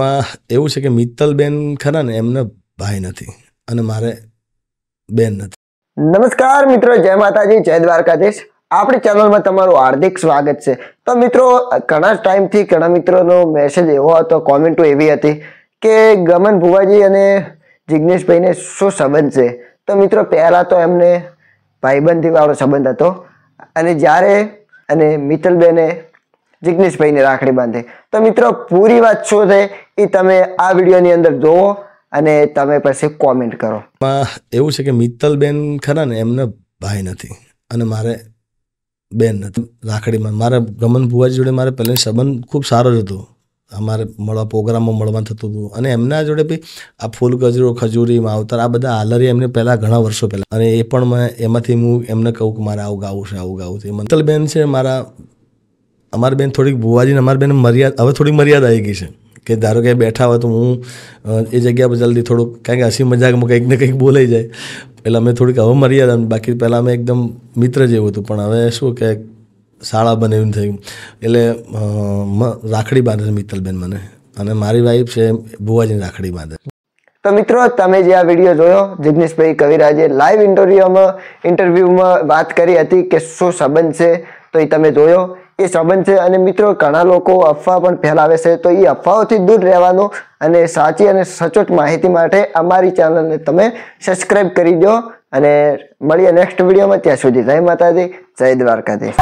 પણ એવું છે કે મિત્તલબેન ખરા ને એમને ભાઈ નથી અને મારે બેન નથી નમસ્કાર મિત્રો જય માતાજી જય દ્વારકાધીશ આપણી ચેનલમાં તમારું હાર્દિક સ્વાગત છે તો મિત્રો ઘણા ટાઈમથી ઘણા મિત્રોનો મેસેજ એવો હતો કોમેન્ટો એવી હતી કે ગમન ભુવાજી અને જિજ્ઞેશભાઈને શું સંબંધ છે તો મિત્રો પહેલાં તો એમને ભાઈબંધીવાળો સંબંધ હતો અને જ્યારે અને મિત્તલબેને જિજ્ઞેશભાઈની રાખડી બાંધે તો મિત્રો પૂરી વાત શું છે એ તમે આ વિડીયોની અંદર જોવો અને તમે પછી કોમેન્ટ કરો એવું છે કે મિત્તલબેન ખરા ને એમને ભાઈ નથી અને મારે બેન નથી રાખડીમાં મારા ગમન ભુવાજી જોડે મારે પહેલાં સંબંધ ખૂબ સારો જ હતો અમારે મળવા પ્રોગ્રામમાં મળવા થતું હતું અને એમના જોડે બી આ ફૂલ ગજરો ખજૂરી માવતર આ બધા આલરી એમને પહેલાં ઘણા વર્ષો પહેલાં અને એ પણ મેં એમાંથી હું એમને કહું કે મારે આવું ગાવું છે આવું ગાવું છે મંતલબેન છે મારા અમારી બેન થોડીક ભુવાજીને અમારી બેન મર્યાદા હવે થોડી મર્યાદા આવી ગઈ છે કે ધારો કે બેઠા હોય તો હું એ જગ્યા પર જલ્દી થોડુંક કારણ કે હસી મજાકમાં કંઈક ને કંઈક બોલાઈ જાય એટલે અમે થોડીક હવે મર્યાદા બાકી પહેલાં અમે એકદમ મિત્ર જેવું હતું પણ હવે શું કે શાળા બને એવું થયું એટલે રાખડી બાંધે છે મિત્તલબેન મને અને મારી વાઈફ છે ભુવાજીની રાખડી બાંધે તો મિત્રો તમે જે આ વિડીયો જોયો જિગ્નેશભાઈ કવિરાજે લાઈવ ઇન્ટરવ્યુમાં ઇન્ટરવ્યુમાં વાત કરી હતી કે શું સંબંધ છે તો એ તમે જોયો એ સંબંધ છે અને મિત્રો ઘણા લોકો અફવા પણ ફેલાવે છે તો એ અફવાઓથી દૂર રહેવાનું અને સાચી અને સચોટ માહિતી માટે અમારી ચેનલને તમે સબસ્ક્રાઈબ કરી દો અને મળીએ નેક્સ્ટ વિડીયોમાં ત્યાં સુધી જય માતાજી જય દ્વારકાધીશ